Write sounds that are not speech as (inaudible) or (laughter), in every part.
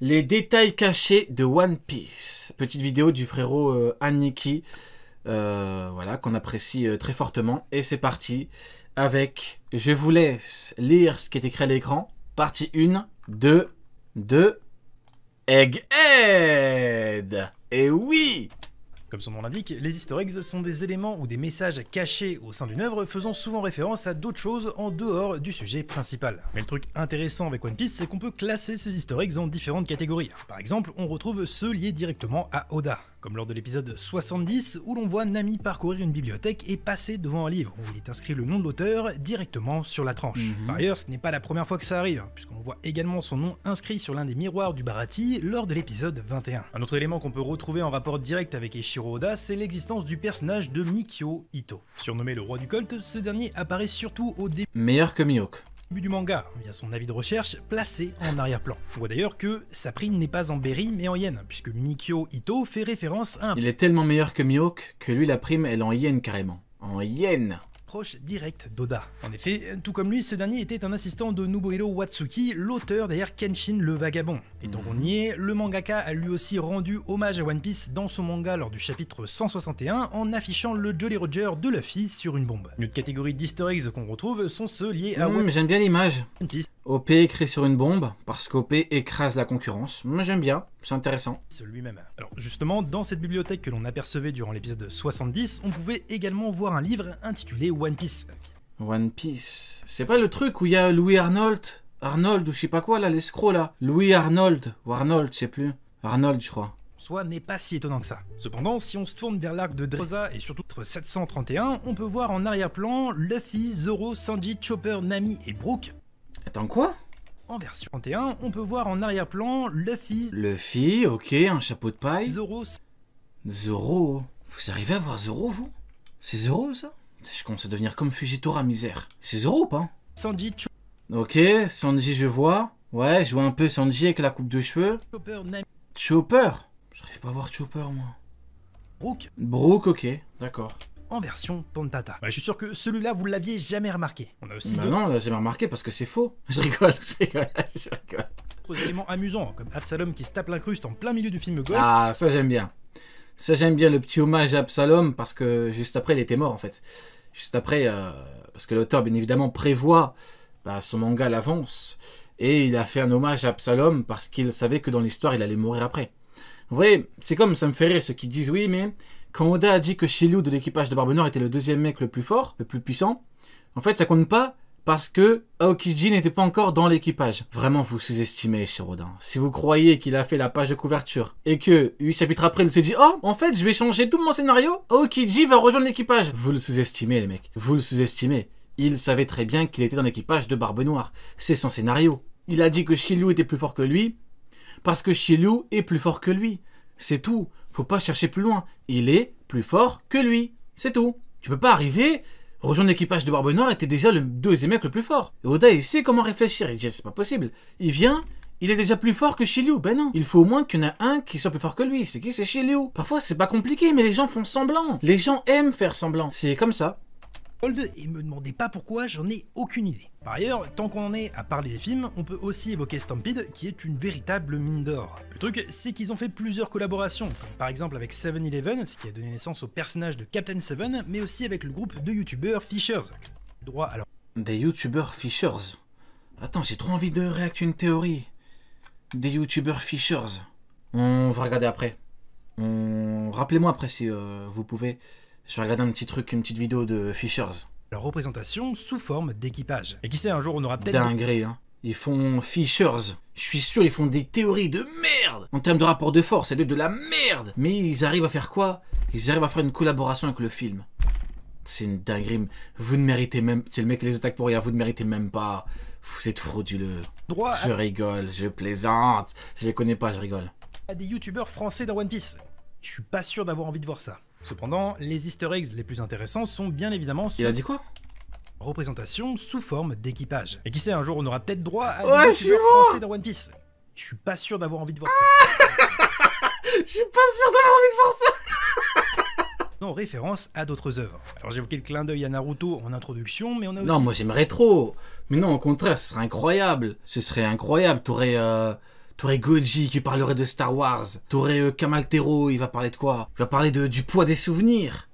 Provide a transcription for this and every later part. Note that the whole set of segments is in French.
Les détails cachés de One Piece. Petite vidéo du frérot Anniki. Euh, Aniki. Euh, voilà, qu'on apprécie euh, très fortement. Et c'est parti avec. Je vous laisse lire ce qui est écrit à l'écran. Partie 1, 2, 2. Egghead Et oui comme son nom l'indique, les historiques sont des éléments ou des messages cachés au sein d'une œuvre faisant souvent référence à d'autres choses en dehors du sujet principal. Mais le truc intéressant avec One Piece, c'est qu'on peut classer ces historiques en différentes catégories. Par exemple, on retrouve ceux liés directement à Oda comme lors de l'épisode 70 où l'on voit Nami parcourir une bibliothèque et passer devant un livre où il est inscrit le nom de l'auteur directement sur la tranche. Mhm. Par ailleurs, ce n'est pas la première fois que ça arrive, puisqu'on voit également son nom inscrit sur l'un des miroirs du Barati lors de l'épisode 21. Un autre élément qu'on peut retrouver en rapport direct avec Eshiro Oda, c'est l'existence du personnage de Mikio Ito. Surnommé le roi du Colt, ce dernier apparaît surtout au début. Meilleur que Miyok du manga, hein, via son avis de recherche, placé en arrière-plan. On voit d'ailleurs que sa prime n'est pas en Berry mais en Yen, puisque Mikio Ito fait référence à un... Il est tellement meilleur que Miyoke que lui la prime elle en Yen carrément. En Yen proche direct d'Oda. En effet, tout comme lui, ce dernier était un assistant de Nobuhiro Watsuki, l'auteur derrière Kenshin le Vagabond. Et donc on y est, le mangaka a lui aussi rendu hommage à One Piece dans son manga lors du chapitre 161 en affichant le Jolly Roger de Luffy sur une bombe. Une autre catégorie d'easter qu'on retrouve sont ceux liés à mmh, J'aime bien l'image. One Piece. OP écrit sur une bombe, parce qu'OP écrase la concurrence. Moi j'aime bien, c'est intéressant. C'est Lui-même. Alors justement, dans cette bibliothèque que l'on apercevait durant l'épisode 70, on pouvait également voir un livre intitulé One Piece. One Piece. C'est pas le truc où il y a Louis Arnold Arnold ou je sais pas quoi là, l'escroc là. Louis Arnold ou Arnold, je sais plus. Arnold, je crois soit n'est pas si étonnant que ça. Cependant, si on se tourne vers l'arc de Dresa et surtout 731, on peut voir en arrière-plan Luffy, Zoro, Sanji, Chopper, Nami et Brook Attends, quoi en version 31, on peut voir en arrière-plan Luffy. Luffy, ok, un chapeau de paille. Zoro. Zoro Vous arrivez à voir Zoro, vous C'est Zoro, ça Je commence à devenir comme Fujitora Misère. C'est Zoro ou pas Sanji. Ok, Sanji, je vois. Ouais, je vois un peu Sanji avec la coupe de cheveux. Chopper, Chopper J'arrive pas à voir Chopper, moi. Brooke. Brooke, ok, d'accord en version tantata. Bah, je suis sûr que celui-là, vous l'aviez jamais remarqué. On a aussi. Bah non, on l'a jamais remarqué parce que c'est faux. (laughs) Je rigole, je rigole, je rigole. Autres éléments amusants, comme Absalom qui se tape l'incruste en plein milieu du film Gold. Ah, ça j'aime bien. Ça j'aime bien le petit hommage à Absalom parce que juste après, il était mort en fait. Juste après, euh, parce que l'auteur, bien évidemment, prévoit bah, son manga à l'avance. Et il a fait un hommage à Absalom parce qu'il savait que dans l'histoire, il allait mourir après. Vous voyez, c'est comme ça me fait rire ceux qui disent oui, mais quand Oda a dit que Shilou de l'équipage de Barbe Noire était le deuxième mec le plus fort, le plus puissant, en fait, ça compte pas parce que Aokiji n'était pas encore dans l'équipage. Vraiment, vous sous-estimez Shirodan. Si vous croyez qu'il a fait la page de couverture et que, huit chapitres après, il s'est dit « Oh, en fait, je vais changer tout mon scénario, Aokiji va rejoindre l'équipage !» Vous le sous-estimez, les mecs. Vous le sous-estimez. Il savait très bien qu'il était dans l'équipage de Barbe Noire. C'est son scénario. Il a dit que Shilou était plus fort que lui parce que Shilou est plus fort que lui. C'est tout faut pas chercher plus loin. Il est plus fort que lui. C'est tout. Tu peux pas arriver, rejoindre l'équipage de Barbe Noire et déjà le deuxième mec le plus fort. Oda, il sait comment réfléchir. Il dit, c'est pas possible. Il vient, il est déjà plus fort que Shiryu. Ben non. Il faut au moins qu'il y en a un qui soit plus fort que lui. C'est qui C'est Shiryu. Parfois, c'est pas compliqué, mais les gens font semblant. Les gens aiment faire semblant. C'est comme ça et me demandez pas pourquoi, j'en ai aucune idée. Par ailleurs, tant qu'on en est à parler des films, on peut aussi évoquer Stampede, qui est une véritable mine d'or. Le truc, c'est qu'ils ont fait plusieurs collaborations, comme par exemple avec 7-Eleven, ce qui a donné naissance au personnage de Captain Seven, mais aussi avec le groupe de youtubeurs Fishers. Droit alors. Des youtubeurs Fishers Attends, j'ai trop envie de réacter une théorie. Des youtubeurs Fishers. On va regarder après. Rappelez-moi après si euh, vous pouvez je vais regarder un petit truc, une petite vidéo de Fishers. Leur représentation sous forme d'équipage. Et qui sait, un jour on aura peut-être. Dinguerie, hein. Ils font Fishers. Je suis sûr, ils font des théories de merde En termes de rapport de force, c'est de la merde Mais ils arrivent à faire quoi Ils arrivent à faire une collaboration avec le film. C'est une dinguerie. Vous ne méritez même... C'est le mec qui les attaque pour rien, vous ne méritez même pas. Vous êtes frauduleux. Droit Je rigole, je plaisante. Je les connais pas, je rigole. a des youtubeurs français dans One Piece. Je suis pas sûr d'avoir envie de voir ça. Cependant, les easter eggs les plus intéressants sont bien évidemment ceux... a dit quoi représentation sous forme d'équipage. Et qui sait, un jour on aura peut-être droit à des français dans One Piece. Je suis pas sûr d'avoir envie de voir ça. (laughs) Je suis pas sûr d'avoir envie de voir ça (laughs) non, référence à d'autres œuvres. Alors j'évoquais le clin d'œil à Naruto en introduction, mais on a aussi... Non, moi j'aimerais trop Mais non, au contraire, ce serait incroyable Ce serait incroyable T'aurais... Euh... T'aurais Goji qui parlerait de Star Wars. T'aurais euh, Kamaltero, il va parler de quoi Il va parler de, du poids des souvenirs.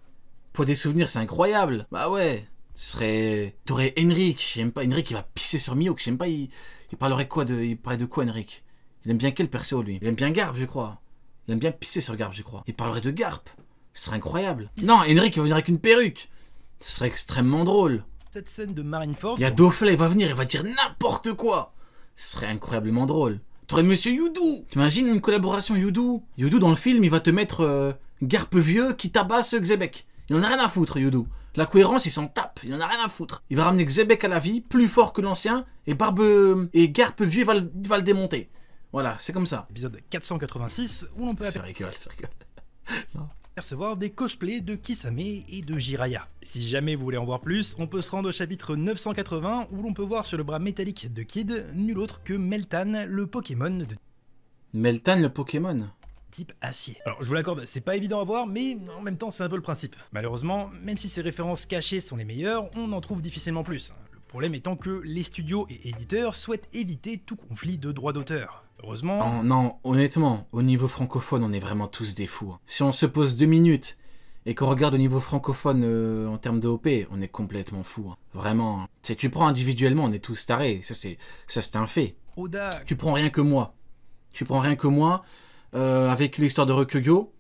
Poids des souvenirs, c'est incroyable. Bah ouais. Ce serait. T'aurais Henrik, j'aime pas. Henrik, il va pisser sur Mio, que j'aime pas. Il... parlerait quoi de. Il parlerait de quoi, Henrik Il aime bien quel perso, lui Il aime bien Garp, je crois. Il aime bien pisser sur Garp, je crois. Il parlerait de Garp. Ce serait incroyable. Non, Henrik, il va venir avec une perruque. Ce serait extrêmement drôle. Cette scène de Marineford. Il y a il va venir, il va dire n'importe quoi. Ce serait incroyablement drôle. T'aurais Monsieur Youdou T'imagines une collaboration Youdou Youdou dans le film, il va te mettre euh, Garpe Vieux qui tabasse Xebec. Il en a rien à foutre, Youdou. La cohérence, il s'en tape, il en a rien à foutre. Il va ramener Xebec à la vie, plus fort que l'ancien, et Barbe euh, et Garpe Vieux va le, démonter. Voilà, c'est comme ça. Épisode 486, où l'on peut Ça rigole, (laughs) non percevoir des cosplays de Kisame et de Jiraya. si jamais vous voulez en voir plus, on peut se rendre au chapitre 980 où l'on peut voir sur le bras métallique de Kid nul autre que Meltan, le Pokémon de... Meltan le Pokémon type acier. Alors je vous l'accorde, c'est pas évident à voir, mais en même temps c'est un peu le principe. Malheureusement, même si ces références cachées sont les meilleures, on en trouve difficilement plus. Le problème étant que les studios et éditeurs souhaitent éviter tout conflit de droits d'auteur. Heureusement. Non, honnêtement, au niveau francophone, on est vraiment tous des fous. Hein. Si on se pose deux minutes et qu'on regarde au niveau francophone euh, en termes de OP, on est complètement fou. Hein. Vraiment. Hein. Si tu prends individuellement, on est tous tarés. Ça, c'est, ça, c'est un fait. Tu prends rien que moi. Tu prends rien que moi. Euh, avec l'histoire de Rokugyo,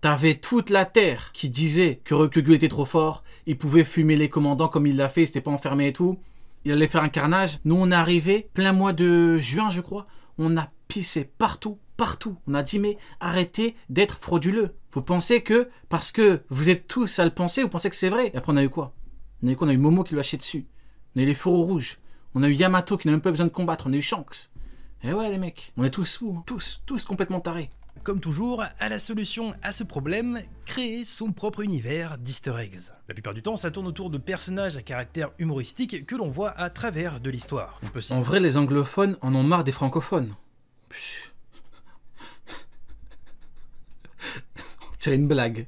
t'avais toute la terre qui disait que Rokugyo était trop fort. Il pouvait fumer les commandants comme il l'a fait, il s'était pas enfermé et tout. Il allait faire un carnage. Nous, on est arrivé plein mois de juin, je crois. On n'a c'est partout, partout. On a dit, mais arrêtez d'être frauduleux. Vous pensez que, parce que vous êtes tous à le penser, vous pensez que c'est vrai. Et après, on a eu quoi On a eu quoi On a eu Momo qui l'a a dessus. On a eu les fourreaux rouges. On a eu Yamato qui n'a même pas besoin de combattre. On a eu Shanks. Et eh ouais, les mecs, on est tous fous, hein. tous, tous complètement tarés. Comme toujours, à la solution à ce problème, créer son propre univers d'easter eggs. La plupart du temps, ça tourne autour de personnages à caractère humoristique que l'on voit à travers de l'histoire. En vrai, les anglophones en ont marre des francophones. C'est (laughs) une blague.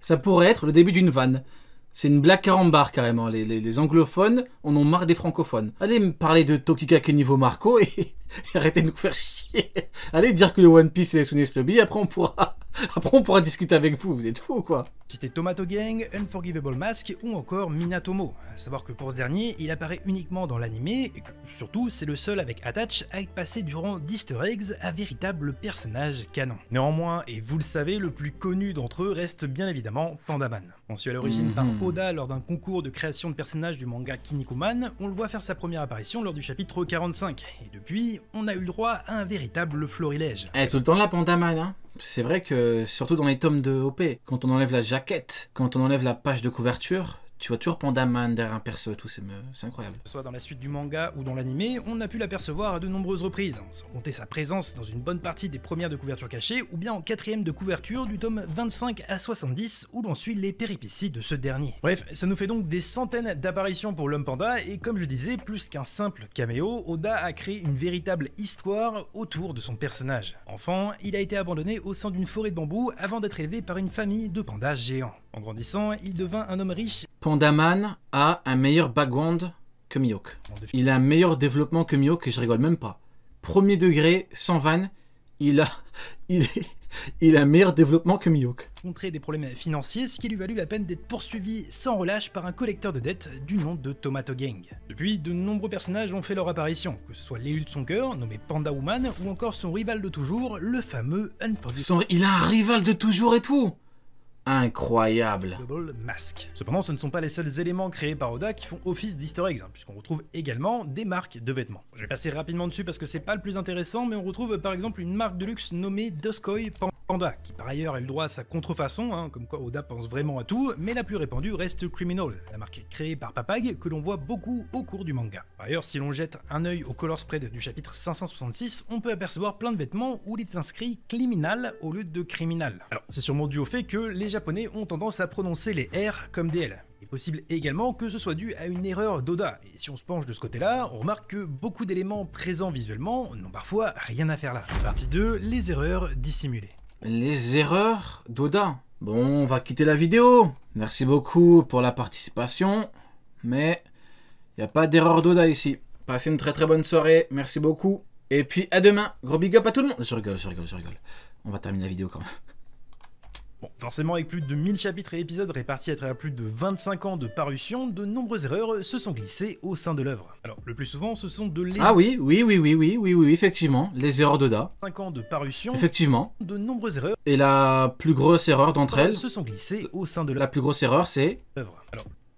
ça, pourrait être le début d'une vanne. C'est une blague carambar carrément. Les, les, les, anglophones en ont marre des francophones. Allez me parler de Tokikake niveau Marco et (laughs) Arrêtez de nous faire chier. Allez dire que le One Piece est les Sunny après on pourra. (laughs) Après on pourra discuter avec vous, vous êtes fous quoi C'était Tomato Gang, Unforgivable Mask ou encore Minatomo. A savoir que pour ce dernier, il apparaît uniquement dans l'anime et que surtout c'est le seul avec Attach à être passé durant d'Easter eggs à véritable personnage canon. Néanmoins, et vous le savez, le plus connu d'entre eux reste bien évidemment Pandaman. Conçu à l'origine par mhm. Oda lors d'un concours de création de personnages du manga Kinnikuman, on le voit faire sa première apparition lors du chapitre 45, et depuis, on a eu le droit à un véritable florilège. Eh, tout le temps là, Pandaman, hein c'est vrai que, surtout dans les tomes de OP, quand on enlève la jaquette, quand on enlève la page de couverture, tu vois toujours Pandaman derrière un perso et tout, c'est incroyable. Soit dans la suite du manga ou dans l'anime, on a pu l'apercevoir à de nombreuses reprises, sans compter sa présence dans une bonne partie des premières de couverture cachée ou bien en quatrième de couverture du tome 25 à 70 où l'on suit les péripéties de ce dernier. Bref, ça nous fait donc des centaines d'apparitions pour l'homme panda et comme je disais, plus qu'un simple caméo, Oda a créé une véritable histoire autour de son personnage. Enfant, il a été abandonné au sein d'une forêt de bambou avant d'être élevé par une famille de pandas géants. En grandissant, il devint un homme riche. Pandaman a un meilleur background que Miyok. Il a un meilleur développement que Miyok et je rigole même pas. Premier degré, sans vanne, il a, (laughs) il, a un meilleur développement que Miyok. Contrer des problèmes financiers, ce qui lui valut la peine d'être poursuivi sans relâche par un collecteur de dettes du nom de Tomato Gang. Depuis, de nombreux personnages ont fait leur apparition, que ce soit l'élu de son cœur, nommé Panda Woman, ou encore son rival de toujours, le fameux Unforgiven. Il a un rival de toujours et tout incroyable. Cependant, ce ne sont pas les seuls éléments créés par Oda qui font office d'easter eggs, puisqu'on retrouve également des marques de vêtements. Je vais passer rapidement dessus parce que c'est pas le plus intéressant, mais on retrouve par exemple une marque de luxe nommée Doskoi Panda, qui par ailleurs a le droit à sa contrefaçon, hein, comme quoi Oda pense vraiment à tout, mais la plus répandue reste Criminal, la marque créée par Papag que l'on voit beaucoup au cours du manga. Par ailleurs, si l'on jette un œil au color spread du chapitre 566, on peut apercevoir plein de vêtements où il est inscrit Criminal au lieu de Criminal. Alors, c'est sûrement dû au fait que les japonais ont tendance à prononcer les R comme des L, il est possible également que ce soit dû à une erreur d'Oda, et si on se penche de ce côté-là, on remarque que beaucoup d'éléments présents visuellement n'ont parfois rien à faire là. Partie 2, les erreurs dissimulées les erreurs d'Oda. Bon, on va quitter la vidéo. Merci beaucoup pour la participation. Mais il n'y a pas d'erreur d'Oda ici. Passez une très très bonne soirée. Merci beaucoup. Et puis à demain. Gros big up à tout le monde. Je rigole, je rigole, je rigole. On va terminer la vidéo quand même. Bon, forcément, avec plus de 1000 chapitres et épisodes répartis à travers plus de 25 ans de parution, de nombreuses erreurs se sont glissées au sein de l'œuvre. Alors, le plus souvent, ce sont de les... Ah oui, oui, oui, oui, oui, oui, oui, effectivement, les erreurs de Da. 5 ans de parution. Effectivement. De nombreuses erreurs. Et la plus grosse erreur d'entre elles... Se sont glissées au sein de l'œuvre. La plus grosse erreur, c'est... Alors...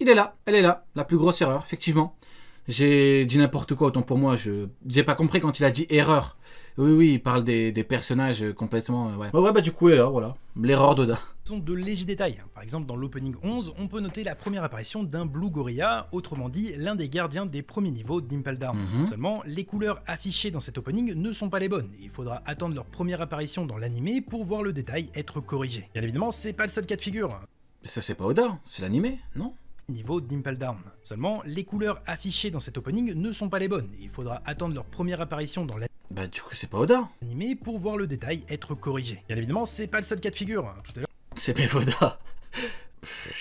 Il est là, elle est là, la plus grosse erreur, effectivement. J'ai dit n'importe quoi, autant pour moi. Je j'ai pas compris quand il a dit erreur. Oui, oui, il parle des, personnages complètement. Euh, ouais. bah du coup, erreur, voilà. L'erreur d'Oda. sont de légers détails. Par exemple, dans l'opening 11, on peut noter la première apparition d'un Blue Gorilla, autrement dit, l'un des gardiens des premiers niveaux d'Impel Down. Mhm. Seulement, les couleurs affichées dans cet opening ne sont pas les bonnes. Il faudra attendre leur première apparition dans l'animé pour voir le détail être corrigé. Bien évidemment, c'est pas le seul cas de figure. ça, c'est pas Oda, c'est l'animé, non niveau Dimple Down. Seulement, les couleurs affichées dans cet opening ne sont pas les bonnes, il faudra attendre leur première apparition dans la bah du coup c'est pas pour voir le détail être corrigé. Bien évidemment, c'est pas le seul cas de figure. tout à l'heure. C'est pas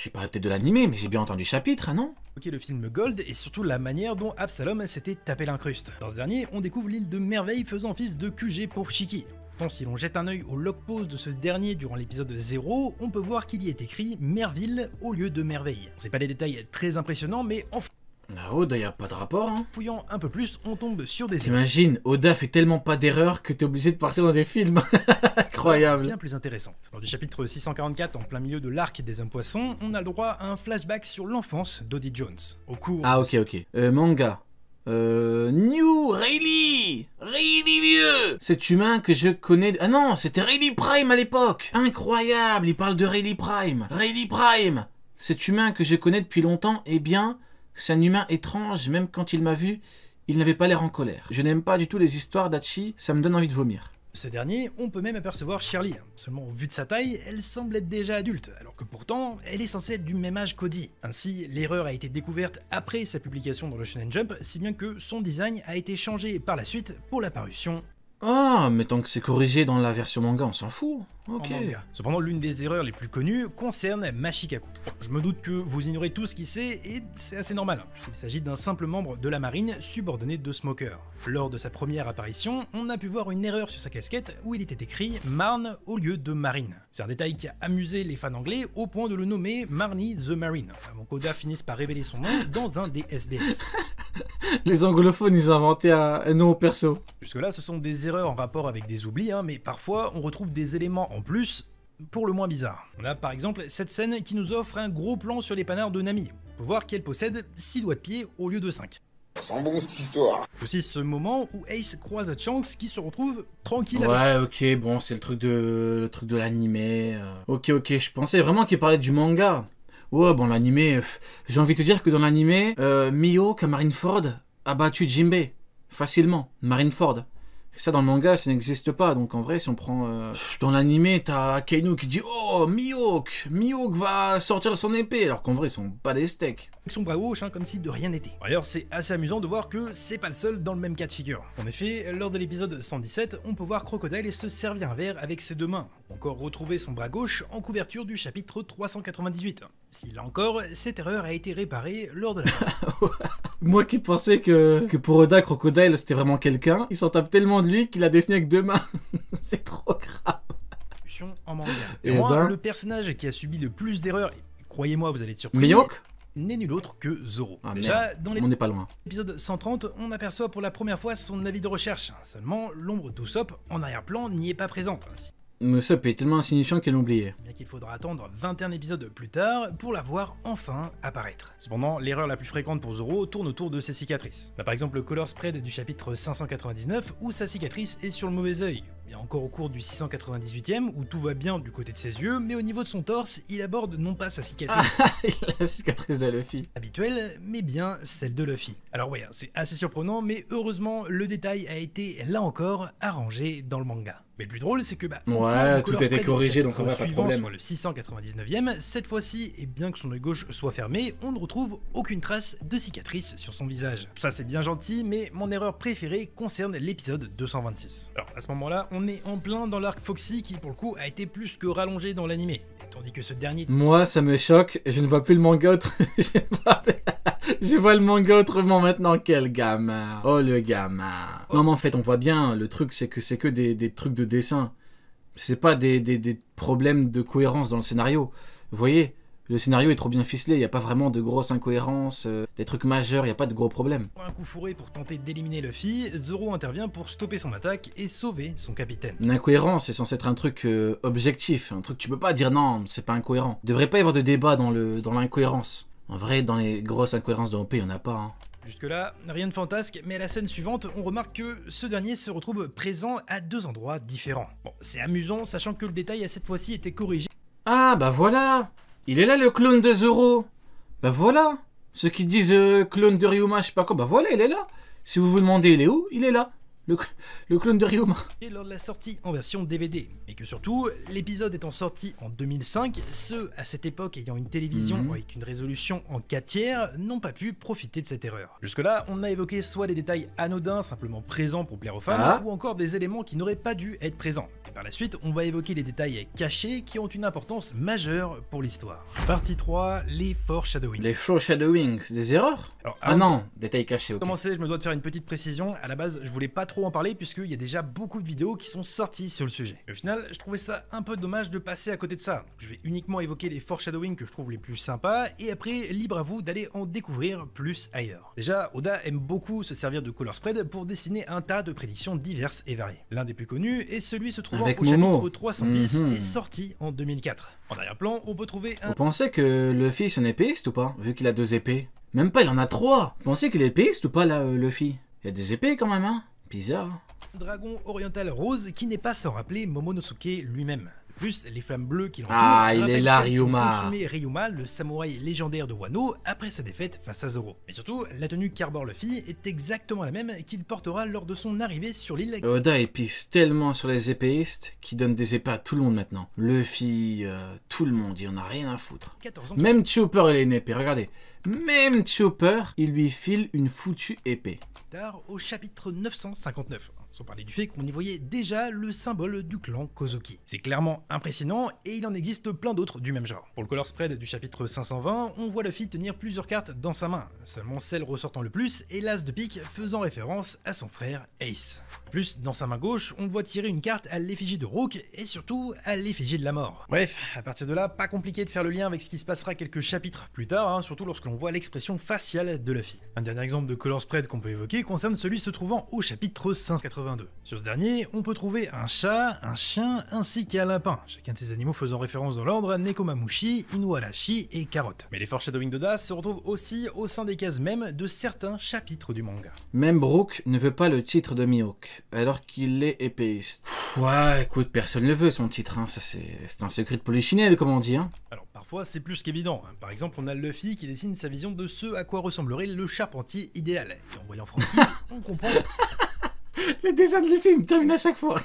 Je pas, peut de l'animer, mais j'ai bien entendu chapitre, hein, non Ok, le film Gold et surtout la manière dont Absalom s'était tapé l'incruste. Dans ce dernier, on découvre l'île de merveille faisant fils de QG pour Shiki si l'on jette un œil au log de ce dernier durant l'épisode 0, on peut voir qu'il y est écrit Merville au lieu de Merveille. C'est pas des détails très impressionnants, mais en ah, Oda, oh, y pas de rapport, hein. Fouillant un peu plus, on tombe sur des. Imagine, Oda fait tellement pas d'erreurs que t'es obligé de partir dans des films. (laughs) Incroyable. Bien plus intéressante. Lors du chapitre 644, en plein milieu de l'arc des hommes poissons, on a le droit à un flashback sur l'enfance d'Odie Jones. Au cours. Ah, ok, ok. Euh, manga. Euh, New Rayleigh Rayleigh vieux Cet humain que je connais... Ah non, c'était Rayleigh Prime à l'époque Incroyable, il parle de Rayleigh Prime Rayleigh Prime Cet humain que je connais depuis longtemps, eh bien, c'est un humain étrange, même quand il m'a vu, il n'avait pas l'air en colère. Je n'aime pas du tout les histoires d'Achi, ça me donne envie de vomir ce dernier, on peut même apercevoir Shirley. Seulement au vu de sa taille, elle semble être déjà adulte, alors que pourtant, elle est censée être du même âge qu'Audi. Ainsi, l'erreur a été découverte après sa publication dans le Shonen Jump, si bien que son design a été changé par la suite pour la parution ah, mais tant que c'est corrigé dans la version manga, on s'en fout. Ok. Cependant, l'une des erreurs les plus connues concerne Mashikaku. Je me doute que vous ignorez tout ce qui sait, et c'est assez normal, Il s'agit d'un simple membre de la marine subordonné de Smoker. Lors de sa première apparition, on a pu voir une erreur sur sa casquette où il était écrit Marne au lieu de Marine. C'est un détail qui a amusé les fans anglais au point de le nommer Marnie the Marine, avant qu'Oda finisse par révéler son nom dans un des SBS. (laughs) (laughs) les anglophones, ils ont inventé un, nom perso. Jusque-là, ce sont des erreurs en rapport avec des oublis, hein, mais parfois, on retrouve des éléments en plus, pour le moins bizarres. On a par exemple cette scène qui nous offre un gros plan sur les panards de Nami. On peut voir qu'elle possède 6 doigts de pied au lieu de 5. Sans bon cette histoire. Aussi ce moment où Ace croise à Chunks, qui se retrouve tranquille. Ouais, ok, bon, c'est le truc de le truc de l'animé. Euh. Ok, ok, je pensais vraiment qu'il parlait du manga. Ouais, bon, l'animé, j'ai envie de te dire que dans l'animé, euh, à Marineford a battu Jimbe. Facilement. Marineford. Ça, dans le manga, ça n'existe pas. Donc, en vrai, si on prend. Euh, dans l'animé, t'as Kainu qui dit Oh, Mihawk Mihawk va sortir son épée, alors qu'en vrai, ils sont pas des steaks. Avec son bras gauche, hein, comme si de rien n'était. D'ailleurs, c'est assez amusant de voir que c'est pas le seul dans le même cas de figure. En effet, lors de l'épisode 117, on peut voir Crocodile se servir un verre avec ses deux mains, encore retrouver son bras gauche en couverture du chapitre 398. Si là encore, cette erreur a été réparée lors de la... (laughs) Moi qui pensais que, pour Oda, Crocodile, c'était vraiment quelqu'un, il s'en tape tellement de lui qu'il a dessiné avec deux mains. (laughs) c'est trop grave. En Et eh Moi, ben. le personnage qui a subi le plus d'erreurs, croyez-moi, vous allez être surpris. n'est nul autre que Zoro. Ah, Déjà, dans on n'est pas loin. Épisode 130, on aperçoit pour la première fois son avis de recherche. Seulement, l'ombre d'Usopp en arrière-plan n'y est pas présente mais ça est tellement insignifiant qu'elle l'oubliait. Eh Il qu'il faudra attendre 21 épisodes plus tard pour la voir enfin apparaître. Cependant, l'erreur la plus fréquente pour Zoro tourne autour de ses cicatrices. Bah, par exemple le color spread du chapitre 599 où sa cicatrice est sur le mauvais œil, encore au cours du 698e, où tout va bien du côté de ses yeux, mais au niveau de son torse, il aborde non pas sa cicatrice. Ah, (laughs) cicatrice de Luffy. Habituelle, mais bien celle de Luffy. Alors ouais, hein, c'est assez surprenant, mais heureusement, le détail a été, là encore, arrangé dans le manga. Mais le plus drôle, c'est que bah, ouais, tout a été corrigé, donc on va pas de problème. le 699e, cette fois-ci, et bien que son œil gauche soit fermé, on ne retrouve aucune trace de cicatrice sur son visage. Ça, c'est bien gentil, mais mon erreur préférée concerne l'épisode 226. Alors à ce moment-là, on on est en plein dans l'arc Foxy qui, pour le coup, a été plus que rallongé dans l'animé. Tandis que ce dernier. Moi, ça me choque. Je ne vois plus le manga autre... (laughs) (laughs) je, vois... le manga autrement maintenant. Quel gamin. Oh, le gamin. Oh. Non, mais en fait, on voit bien. Le truc, c'est que c'est que des, trucs de dessin. C'est pas des, des, des problèmes de cohérence dans le scénario. Vous voyez le scénario est trop bien ficelé, il n'y a pas vraiment de grosses incohérences, euh, des trucs majeurs, il n'y a pas de gros problèmes. Un coup fourré pour tenter d'éliminer Luffy, Zoro intervient pour stopper son attaque et sauver son capitaine. L'incohérence est censé être un truc euh, objectif, un truc tu peux pas dire non, c'est pas incohérent. devrait pas y avoir de débat dans l'incohérence. Dans en vrai, dans les grosses incohérences de OP, il n'y en a pas. Hein. Jusque-là, rien de fantasque, mais à la scène suivante, on remarque que ce dernier se retrouve présent à deux endroits différents. Bon, c'est amusant, sachant que le détail à cette fois-ci était corrigé. Ah bah voilà il est là le clone de Zoro. Ben voilà. Ceux qui disent euh, clone de Ryuma, je sais pas quoi, ben voilà, il est là. Si vous vous demandez, il est où Il est là le, clone de Ryoma. Et lors de la sortie en version DVD, mais que surtout, l'épisode étant sorti en 2005, ceux à cette époque ayant une télévision mhm. avec une résolution en 4 tiers n'ont pas pu profiter de cette erreur. Jusque-là, on a évoqué soit des détails anodins simplement présents pour plaire aux fans, ah. ou encore des éléments qui n'auraient pas dû être présents. Et par la suite, on va évoquer les détails cachés qui ont une importance majeure pour l'histoire. Partie 3, les foreshadowings. Les foreshadowings, c'est des erreurs Ah non, détails cachés. Pour Commencer, je me dois de faire une petite précision. À la base, je voulais pas trop en parler puisqu'il y a déjà beaucoup de vidéos qui sont sorties sur le sujet. Au final, je trouvais ça un peu dommage de passer à côté de ça. Je vais uniquement évoquer les foreshadowing que je trouve les plus sympas et après, libre à vous d'aller en découvrir plus ailleurs. Déjà, Oda aime beaucoup se servir de color spread pour dessiner un tas de prédictions diverses et variées. L'un des plus connus est celui se trouvant au chapitre 310 mhm. et sorti en 2004. En arrière-plan, on peut trouver un... Vous pensez que Luffy est un épéiste ou pas, vu qu'il a deux épées Même pas, il en a trois Vous pensez qu'il est épéiste ou pas, là, euh, Luffy Il y a des épées quand même, hein Bizarre. Hein. Dragon oriental rose qui n'est pas sans rappeler Momonosuke lui-même. Plus les flammes bleues qui Ah, il est là, Ryuma. Ryuma, le samouraï légendaire de Wano, après sa défaite face à Zoro. Mais surtout, la tenue qu'arbore Luffy est exactement la même qu'il portera lors de son arrivée sur l'île. Oda épice tellement sur les épéistes qu'il donne des épées à tout le monde maintenant. Luffy, euh, tout le monde, il en a rien à foutre. 14 même Chopper, et est une épée, regardez. Même Chopper, il lui file une foutue épée au chapitre 959 sans parler du fait qu'on y voyait déjà le symbole du clan Kozuki. C'est clairement impressionnant et il en existe plein d'autres du même genre. Pour le color spread du chapitre 520, on voit Luffy tenir plusieurs cartes dans sa main, seulement celle ressortant le plus et l'as de pique faisant référence à son frère Ace. Plus, dans sa main gauche, on voit tirer une carte à l'effigie de Rook et surtout à l'effigie de la mort. Bref, à partir de là, pas compliqué de faire le lien avec ce qui se passera quelques chapitres plus tard, hein, surtout lorsque l'on voit l'expression faciale de Luffy. Un dernier exemple de color spread qu'on peut évoquer concerne celui se trouvant au chapitre 580 sur ce dernier, on peut trouver un chat, un chien ainsi qu'un lapin, chacun de ces animaux faisant référence dans l'ordre à Nekomamushi, Inuarashi et Carotte. Mais les foreshadowing d'Oda se retrouvent aussi au sein des cases mêmes de certains chapitres du manga. Même Brooke ne veut pas le titre de Mihawk, alors qu'il est épéiste. Ouais, écoute, personne ne veut son titre, hein. ça c'est un secret de polichinelle comme on dit. Hein. Alors parfois c'est plus qu'évident, hein. par exemple on a Luffy qui dessine sa vision de ce à quoi ressemblerait le charpentier idéal, et en voyant Franky, (laughs) on comprend les dessins du film terminent à chaque fois.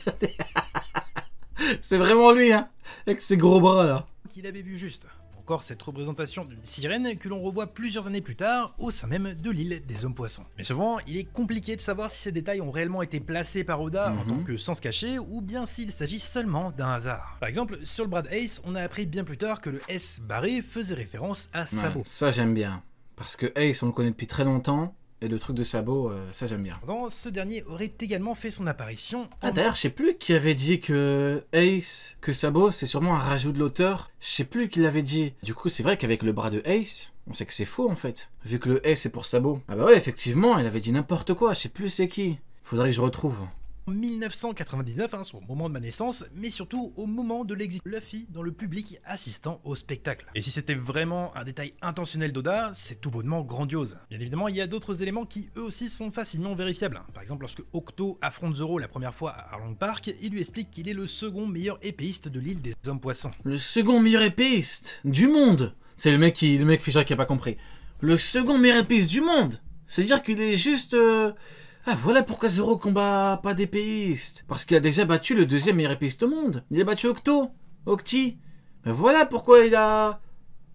C'est vraiment lui, hein, avec ses gros bras là. Qu'il avait vu juste. Encore cette représentation d'une sirène que l'on revoit plusieurs années plus tard au sein même de l'île des hommes-poissons. Mais souvent, il est compliqué de savoir si ces détails ont réellement été placés par Oda en tant mhm. que sens caché ou bien s'il s'agit seulement d'un hasard. Par exemple, sur le bras Ace, on a appris bien plus tard que le S barré faisait référence à Sabo. ça j'aime bien, parce que Ace on le connaît depuis très longtemps, et le truc de sabot, euh, ça j'aime bien. ce dernier aurait également fait son apparition. Ah, d'ailleurs, je sais plus qui avait dit que Ace, que sabot, c'est sûrement un rajout de l'auteur. Je sais plus qui l'avait dit. Du coup, c'est vrai qu'avec le bras de Ace, on sait que c'est faux en fait. Vu que le Ace est pour sabot. Ah bah ouais, effectivement, il avait dit n'importe quoi, je sais plus c'est qui. Faudrait que je retrouve. 1999, soit au moment de ma naissance, mais surtout au moment de l'exil Luffy dans le public assistant au spectacle. Et si c'était vraiment un détail intentionnel d'Oda, c'est tout bonnement grandiose. Bien évidemment, il y a d'autres éléments qui eux aussi sont facilement vérifiables. Par exemple, lorsque Octo affronte Zoro la première fois à Arlong Park, il lui explique qu'il est le second meilleur épéiste de l'île des hommes-poissons. Le second meilleur épéiste du monde C'est le mec qui, le mec Fischer qui a pas compris. Le second meilleur épéiste du monde C'est-à-dire qu'il est juste... Euh, ah, voilà pourquoi Zoro combat pas d'épéiste. Parce qu'il a déjà battu le deuxième meilleur épéiste au monde. Il a battu Octo. Octi. Mais ben voilà pourquoi il a...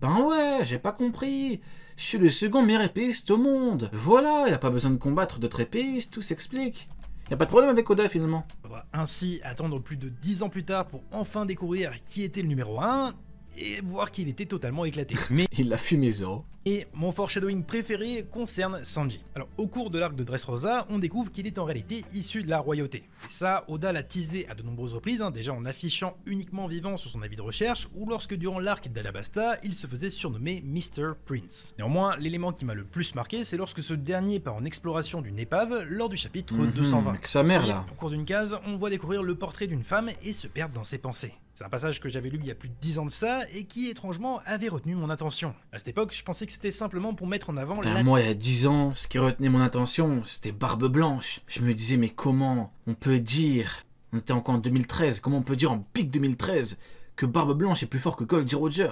Ben ouais, j'ai pas compris. Je suis le second meilleur épéiste au monde. Voilà, il a pas besoin de combattre d'autres épéistes, tout s'explique. Y a pas de problème avec Oda finalement. Il faudra ainsi attendre plus de 10 ans plus tard pour enfin découvrir qui était le numéro 1 et voir qu'il était totalement éclaté. (laughs) Mais il l'a fumé zéro. Et mon foreshadowing préféré concerne Sanji. Alors, au cours de l'arc de Dressrosa, on découvre qu'il est en réalité issu de la royauté. Et ça, Oda l'a teasé à de nombreuses reprises, hein, déjà en affichant uniquement vivant sur son avis de recherche, ou lorsque durant l'arc d'Alabasta, il se faisait surnommer Mr. Prince. Néanmoins, l'élément qui m'a le plus marqué, c'est lorsque ce dernier part en exploration d'une épave lors du chapitre 220. Mhm. Avec sa mère, là. Au cours d'une case, on voit découvrir le portrait d'une femme et se perdre dans ses pensées. C'est un passage que j'avais lu il y a plus de 10 ans de ça et qui, étrangement, avait retenu mon attention. À cette époque, je pensais que c'était simplement pour mettre en avant ben, la... Moi, il y a 10 ans, ce qui retenait mon attention, c'était Barbe Blanche. Je me disais, mais comment on peut dire, on était encore en 2013, comment on peut dire en pic 2013 que Barbe Blanche est plus fort que Goldie Roger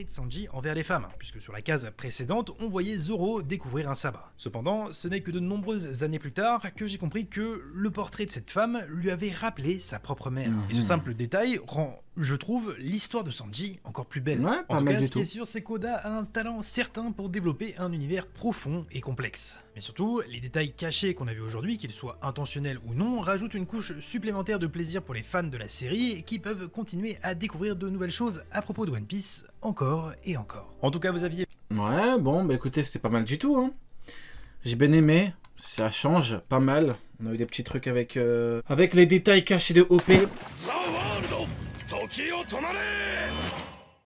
de Sanji envers les femmes, puisque sur la case précédente, on voyait Zoro découvrir un sabbat. Cependant, ce n'est que de nombreuses années plus tard que j'ai compris que le portrait de cette femme lui avait rappelé sa propre mère. Mhm. Et ce simple détail rend je trouve l'histoire de Sanji encore plus belle. en tout cas, ce qui est sûr, c'est qu'Oda a un talent certain pour développer un univers profond et complexe. Mais surtout, les détails cachés qu'on a vus aujourd'hui, qu'ils soient intentionnels ou non, rajoutent une couche supplémentaire de plaisir pour les fans de la série qui peuvent continuer à découvrir de nouvelles choses à propos de One Piece encore et encore. En tout cas, vous aviez. Ouais, bon, bah écoutez, c'était pas mal du tout. Hein. J'ai bien aimé. Ça change pas mal. On a eu des petits trucs avec, euh, avec les détails cachés de OP.